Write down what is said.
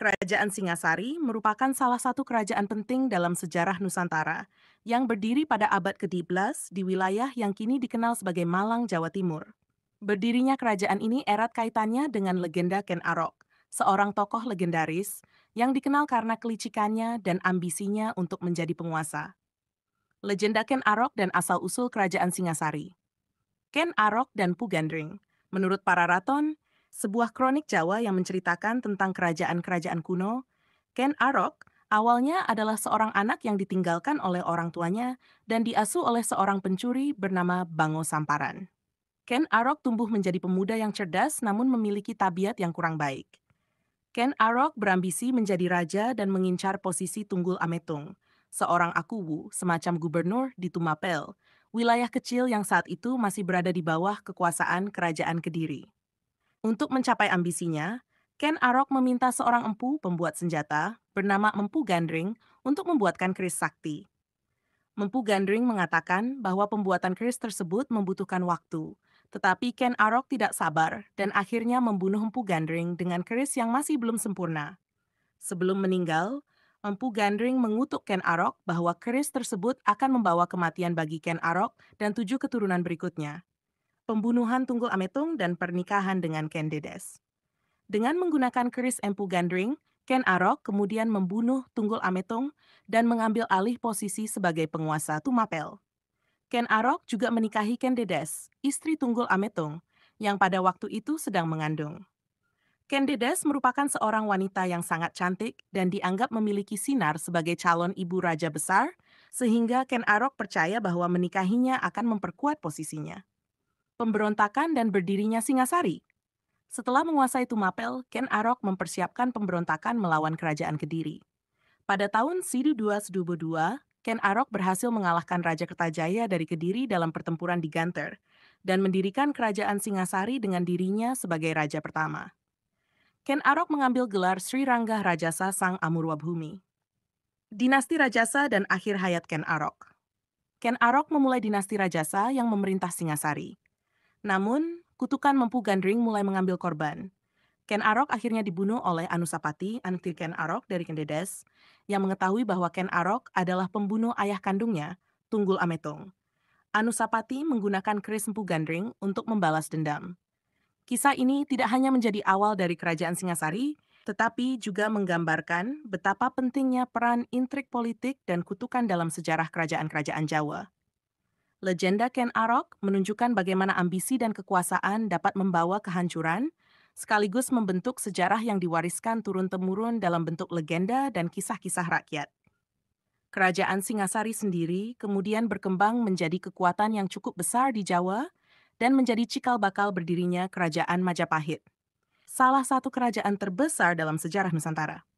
Kerajaan Singasari merupakan salah satu kerajaan penting dalam sejarah Nusantara yang berdiri pada abad ke-12 di wilayah yang kini dikenal sebagai Malang, Jawa Timur. Berdirinya kerajaan ini erat kaitannya dengan legenda Ken Arok, seorang tokoh legendaris yang dikenal karena kelicikannya dan ambisinya untuk menjadi penguasa. Legenda Ken Arok dan asal-usul kerajaan Singasari. Ken Arok dan Pugandring. Menurut para raton, sebuah kronik Jawa yang menceritakan tentang kerajaan-kerajaan kuno, Ken Arok awalnya adalah seorang anak yang ditinggalkan oleh orang tuanya dan diasuh oleh seorang pencuri bernama Bango Samparan. Ken Arok tumbuh menjadi pemuda yang cerdas namun memiliki tabiat yang kurang baik. Ken Arok berambisi menjadi raja dan mengincar posisi Tunggul Ametung, seorang akuwu semacam gubernur di Tumapel, wilayah kecil yang saat itu masih berada di bawah kekuasaan kerajaan Kediri. Untuk mencapai ambisinya, Ken Arok meminta seorang empu pembuat senjata bernama Empu Gandring untuk membuatkan keris sakti. Empu Gandring mengatakan bahwa pembuatan keris tersebut membutuhkan waktu, tetapi Ken Arok tidak sabar dan akhirnya membunuh Empu Gandring dengan keris yang masih belum sempurna. Sebelum meninggal, Empu Gandring mengutuk Ken Arok bahwa keris tersebut akan membawa kematian bagi Ken Arok dan tujuh keturunan berikutnya pembunuhan Tunggul Ametung, dan pernikahan dengan Dedes. Dengan menggunakan keris Empu Gandring, Ken Arok kemudian membunuh Tunggul Ametung dan mengambil alih posisi sebagai penguasa Tumapel. Ken Arok juga menikahi Dedes, istri Tunggul Ametung, yang pada waktu itu sedang mengandung. Dedes merupakan seorang wanita yang sangat cantik dan dianggap memiliki sinar sebagai calon ibu raja besar, sehingga Ken Arok percaya bahwa menikahinya akan memperkuat posisinya pemberontakan dan berdirinya Singasari. Setelah menguasai Tumapel, Ken Arok mempersiapkan pemberontakan melawan Kerajaan Kediri. Pada tahun Sidu 1222, Ken Arok berhasil mengalahkan Raja Kertajaya dari Kediri dalam pertempuran di Ganter dan mendirikan Kerajaan Singasari dengan dirinya sebagai raja pertama. Ken Arok mengambil gelar Sri Rangga Rajasa Sang Amurwabhumi. Dinasti Rajasa dan akhir hayat Ken Arok. Ken Arok memulai dinasti Rajasa yang memerintah Singasari. Namun, kutukan mempu Gandring mulai mengambil korban. Ken Arok akhirnya dibunuh oleh Anusapati, anak tiri Ken Arok dari Kendedes, yang mengetahui bahwa Ken Arok adalah pembunuh ayah kandungnya, Tunggul Ametung. Anusapati menggunakan keris mpu Gandring untuk membalas dendam. Kisah ini tidak hanya menjadi awal dari kerajaan Singasari, tetapi juga menggambarkan betapa pentingnya peran intrik politik dan kutukan dalam sejarah kerajaan-kerajaan Jawa legenda Ken Arok menunjukkan bagaimana ambisi dan kekuasaan dapat membawa kehancuran, sekaligus membentuk sejarah yang diwariskan turun-temurun dalam bentuk legenda dan kisah-kisah rakyat. Kerajaan Singasari sendiri kemudian berkembang menjadi kekuatan yang cukup besar di Jawa dan menjadi cikal bakal berdirinya Kerajaan Majapahit, salah satu kerajaan terbesar dalam sejarah Nusantara.